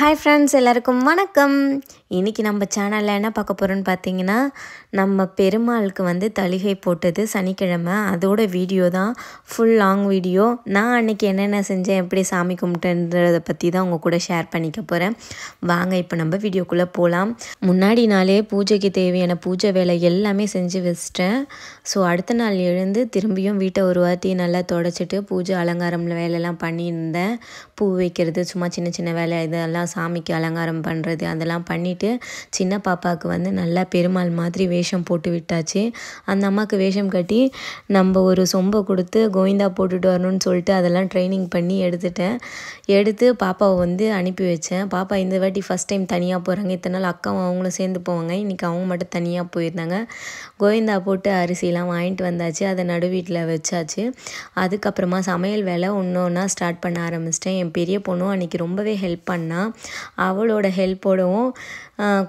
hi friends எல்லாருக்கும் வணக்கம் இன்றைக்கி நம்ம சேனலில் என்ன பார்க்க போகிறோன்னு பார்த்தீங்கன்னா நம்ம பெருமாளுக்கு வந்து தளிகை போட்டது சனிக்கிழமை அதோட வீடியோ தான் ஃபுல் லாங் வீடியோ நான் அன்றைக்கி என்னென்ன செஞ்சேன் எப்படி சாமி கும்பிட்டுன்றதை பற்றி தான் உங்கள் கூட ஷேர் பண்ணிக்க போகிறேன் வாங்க இப்போ நம்ம வீடியோக்குள்ளே போகலாம் முன்னாடி நாளே பூஜைக்கு தேவையான பூஜை வேலை எல்லாமே செஞ்சு வச்சிட்டேன் ஸோ அடுத்த நாள் எழுந்து திரும்பியும் வீட்டை ஒரு வாட்டி நல்லா தொடச்சிட்டு பூஜை அலங்காரம் வேலையெல்லாம் பண்ணியிருந்தேன் பூ வைக்கிறது சும்மா சின்ன சின்ன வேலை இதெல்லாம் சாமிக்கு அலங்காரம் பண்ணுறது அதெல்லாம் பண்ணிவிட்டு சின்ன பாப்பாவுக்கு வந்து நல்லா பெருமாள் மாதிரி வேஷம் போட்டு விட்டாச்சு அந்த அம்மாவுக்கு வேஷம் கட்டி நம்ம ஒரு சொம்பை கொடுத்து கோவிந்தா போட்டுட்டு வரணும்னு சொல்லிட்டு அதெல்லாம் ட்ரைனிங் பண்ணி எடுத்துட்டேன் எடுத்து பாப்பாவை வந்து அனுப்பி வச்சேன் பாப்பா இந்த வாட்டி ஃபஸ்ட் டைம் தனியாக போகிறாங்க இத்தனை நாள் அக்காவும் அவங்களும் சேர்ந்து போவாங்க இன்றைக்கி அவங்க மட்டும் தனியாக போயிருந்தாங்க கோவிந்தா போட்டு அரிசிலாம் வாங்கிட்டு வந்தாச்சு அதை நடு வீட்டில் வச்சாச்சு அதுக்கப்புறமா சமையல் வேலை ஒன்று ஒன்றா ஸ்டார்ட் பண்ண ஆரம்பிச்சிட்டேன் என் பெரிய பொண்ணும் அன்றைக்கி ரொம்பவே ஹெல்ப் பண்ணால் அவளோட ஹெல்ப்போடவும்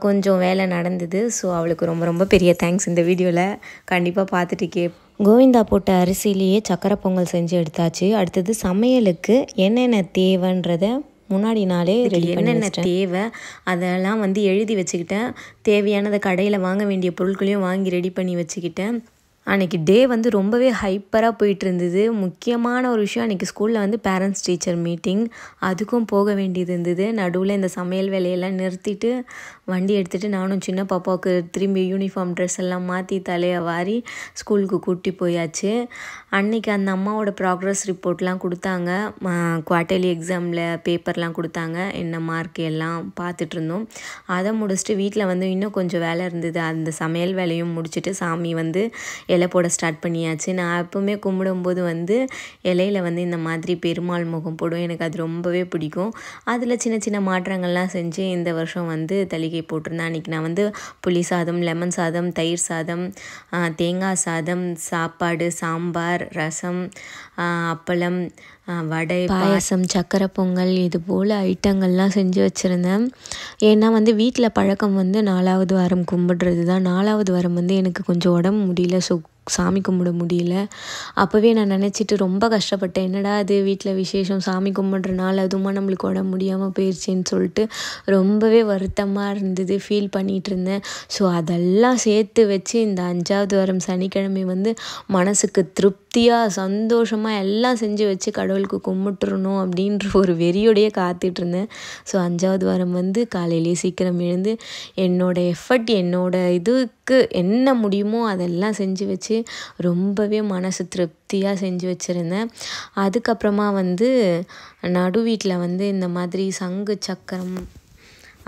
கொஞ்சம் வேலை நடந்தது ஸோ அவளுக்கு ரொம்ப ரொம்ப பெரிய தேங்க்ஸ் இந்த வீடியோவில் கண்டிப்பாக பார்த்துட்டு கே கோவிந்தா போட்ட அரிசியிலேயே சக்கரை பொங்கல் செஞ்சு எடுத்தாச்சு அடுத்தது சமையலுக்கு என்னென்ன தேவைன்றத முன்னாடி நாளே ரெடி என்னென்ன தேவை அதெல்லாம் வந்து எழுதி வச்சுக்கிட்டேன் தேவையானதை கடையில் வாங்க வேண்டிய பொருட்களையும் வாங்கி ரெடி பண்ணி வச்சுக்கிட்டேன் அன்றைக்கி டே வந்து ரொம்பவே ஹைப்பராக போயிட்டு இருந்தது முக்கியமான ஒரு விஷயம் அன்றைக்கி ஸ்கூலில் வந்து பேரண்ட்ஸ் டீச்சர் மீட்டிங் அதுக்கும் போக வேண்டியது இருந்தது நடுவில் இந்த சமையல் வேலையெல்லாம் நிறுத்திட்டு வண்டி எடுத்துகிட்டு நானும் சின்ன பாப்பாவுக்கு திரும்பி யூனிஃபார்ம் ட்ரெஸ் எல்லாம் மாற்றி தலையை வாரி ஸ்கூலுக்கு கூட்டி போயாச்சு அன்றைக்கி அந்த அம்மாவோட ப்ராக்ரஸ் ரிப்போர்ட்லாம் கொடுத்தாங்க குவார்ட்டர்லி எக்ஸாமில் பேப்பர்லாம் கொடுத்தாங்க என்ன மார்க் எல்லாம் பார்த்துட்டு இருந்தோம் அதை முடிச்சுட்டு வீட்டில் வந்து இன்னும் கொஞ்சம் வேலை இருந்தது அந்த சமையல் வேலையும் முடிச்சுட்டு சாமி வந்து இலை போட ஸ்டார்ட் பண்ணியாச்சு நான் எப்போவுமே கும்பிடும்போது வந்து இலையில் வந்து இந்த மாதிரி பெருமாள் முகம் போடும் எனக்கு அது ரொம்பவே பிடிக்கும் அதில் சின்ன சின்ன மாற்றங்கள்லாம் செஞ்சு இந்த வருஷம் வந்து தளிகை போட்டிருந்தேன் அன்றைக்கி நான் வந்து புளி சாதம் லெமன் சாதம் தயிர் சாதம் தேங்காய் சாதம் சாப்பாடு சாம்பார் ரசம் அப்பளம் வடை பாயசம் சக்கரை பொங்கல் இது போல் ஐட்டங்கள்லாம் செஞ்சு வச்சுருந்தேன் ஏன்னா வந்து வீட்டில் பழக்கம் வந்து நாலாவது வாரம் கும்பிடுறது தான் நாலாவது வாரம் வந்து எனக்கு கொஞ்சம் உடம்பு முடியல ஸோ சாமி கும்பிட முடியல அப்போவே நான் நினச்சிட்டு ரொம்ப கஷ்டப்பட்டேன் என்னடா அது வீட்டில் விசேஷம் சாமி கும்பிட்றனால அதுவுமா நம்மளுக்கு உடம்பு முடியாமல் போயிடுச்சேன்னு சொல்லிட்டு ரொம்பவே வருத்தமாக இருந்தது ஃபீல் பண்ணிகிட்டு இருந்தேன் ஸோ அதெல்லாம் சேர்த்து வச்சு இந்த அஞ்சாவது வாரம் சனிக்கிழமை வந்து மனசுக்கு திருப்தியாக சந்தோஷமாக எல்லாம் செஞ்சு வச்சு கடவுளுக்கு கும்பிட்டுருணும் அப்படின்ற ஒரு வெறியோடையே காத்துட்ருந்தேன் ஸோ அஞ்சாவது வாரம் வந்து காலையிலேயே சீக்கிரம் எழுந்து என்னோடய எஃபர்ட் என்னோடய இதுக்கு என்ன முடியுமோ அதெல்லாம் செஞ்சு வச்சு வச்சு ரொம்பவே மனசு திருப்தியாக செஞ்சு வச்சுருந்தேன் அதுக்கப்புறமா வந்து நடு வீட்டில் வந்து இந்த மாதிரி சங்கு சக்கரம்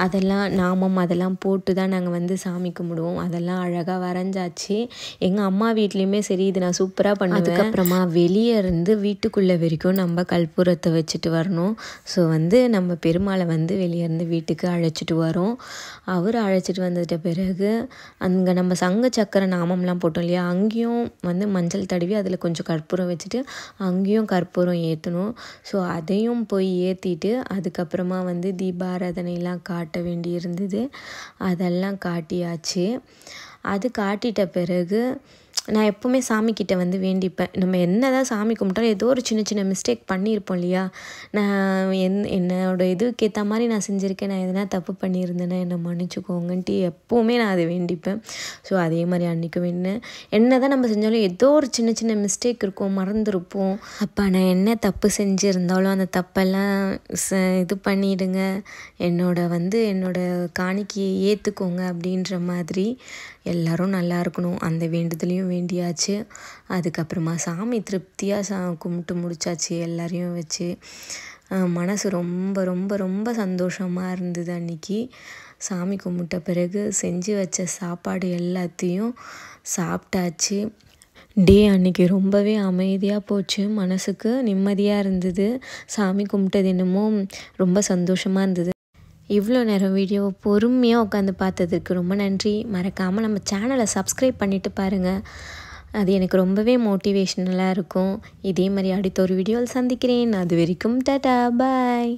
அதெல்லாம் நாமம் அதெல்லாம் போட்டு தான் நாங்கள் வந்து சாமி கும்பிடுவோம் அதெல்லாம் அழகாக வரைஞ்சாச்சு எங்கள் அம்மா வீட்லேயுமே சரி இது நான் சூப்பராக பண்ணுவேன் அதுக்கப்புறமா வெளியே இருந்து வீட்டுக்குள்ளே வரைக்கும் நம்ம கற்பூரத்தை வச்சுட்டு வரணும் ஸோ வந்து நம்ம பெருமாளை வந்து வெளியே இருந்து வீட்டுக்கு அழைச்சிட்டு வரோம் அவர் அழைச்சிட்டு வந்துட்ட பிறகு அங்கே நம்ம சங்க சக்கர நாமம்லாம் போட்டோம் இல்லையா அங்கேயும் வந்து மஞ்சள் தடவி அதில் கொஞ்சம் கற்பூரம் வச்சுட்டு அங்கேயும் கற்பூரம் ஏற்றணும் ஸோ அதையும் போய் ஏற்றிட்டு அதுக்கப்புறமா வந்து தீபாராதனையெல்லாம் காட்டு காட்ட வேண்டியிருந்தது அதெல்லாம் காட்டியாச்சு அது காட்டிட்ட பிறகு நான் எப்போவுமே சாமிக்கிட்ட வந்து வேண்டிப்பேன் நம்ம என்ன தான் சாமி கும்பிட்டாலும் ஏதோ ஒரு சின்ன சின்ன மிஸ்டேக் பண்ணியிருப்போம் இல்லையா நான் என் என்னோட இதுக்கு ஏற்ற மாதிரி நான் செஞ்சுருக்கேன் நான் எதனா தப்பு பண்ணியிருந்தேன்னா என்னை மன்னிச்சுக்கோங்கன்ட்டு எப்போவுமே நான் அதை வேண்டிப்பேன் ஸோ அதே மாதிரி அன்னைக்கு வேண்டினேன் என்ன தான் நம்ம செஞ்சாலும் ஏதோ ஒரு சின்ன சின்ன மிஸ்டேக் இருக்கும் மறந்துருப்போம் அப்போ நான் என்ன தப்பு செஞ்சுருந்தாலும் அந்த தப்பெல்லாம் இது பண்ணிவிடுங்க என்னோட வந்து என்னோடய காணிக்கையை ஏற்றுக்கோங்க அப்படின்ற மாதிரி எல்லோரும் நல்லா இருக்கணும் அந்த வேண்டுதலையும் வேண்டியாச்சு அதுக்கப்புறமா சாமி திருப்தியாக சா கும்பிட்டு முடிச்சாச்சு எல்லாரையும் வச்சு மனசு ரொம்ப ரொம்ப ரொம்ப சந்தோஷமாக இருந்தது அன்றைக்கி சாமி கும்பிட்ட பிறகு செஞ்சு வச்ச சாப்பாடு எல்லாத்தையும் சாப்பிட்டாச்சு டே அன்னைக்கு ரொம்பவே அமைதியாக போச்சு மனசுக்கு நிம்மதியாக இருந்தது சாமி கும்பிட்டது என்னமோ ரொம்ப சந்தோஷமாக இருந்தது இவ்வளோ நேரம் வீடியோவை பொறுமையாக உட்காந்து பார்த்ததுக்கு ரொம்ப நன்றி மறக்காமல் நம்ம சேனலை சப்ஸ்கிரைப் பண்ணிவிட்டு பாருங்கள் அது எனக்கு ரொம்பவே மோட்டிவேஷ்னலாக இருக்கும் இதே மாதிரி அடுத்த ஒரு வீடியோவில் சந்திக்கிறேன் அது வரைக்கும் டாடா பாய்